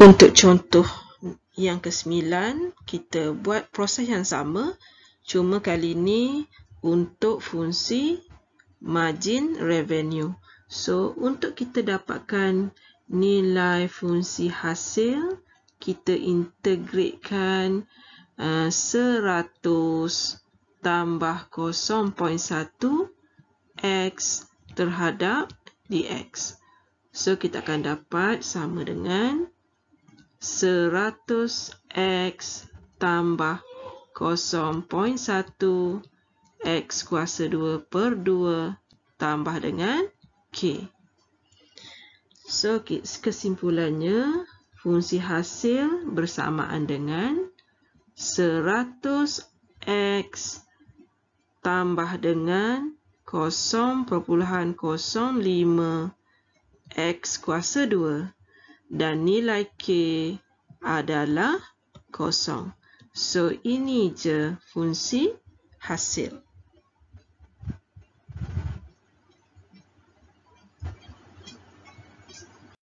Untuk contoh yang kesembilan, kita buat proses yang sama, cuma kali ini untuk fungsi margin revenue. So, untuk kita dapatkan nilai fungsi hasil, kita integratkan uh, 100 tambah 0.1 x terhadap dx. So, kita akan dapat sama dengan 0.1 100x tambah 0.1 x kuasa 2 per 2 tambah dengan k. So, kesimpulannya, fungsi hasil bersamaan dengan 100x tambah dengan 0.05x kuasa 2 dan nilai K adalah kosong. So, ini je fungsi hasil.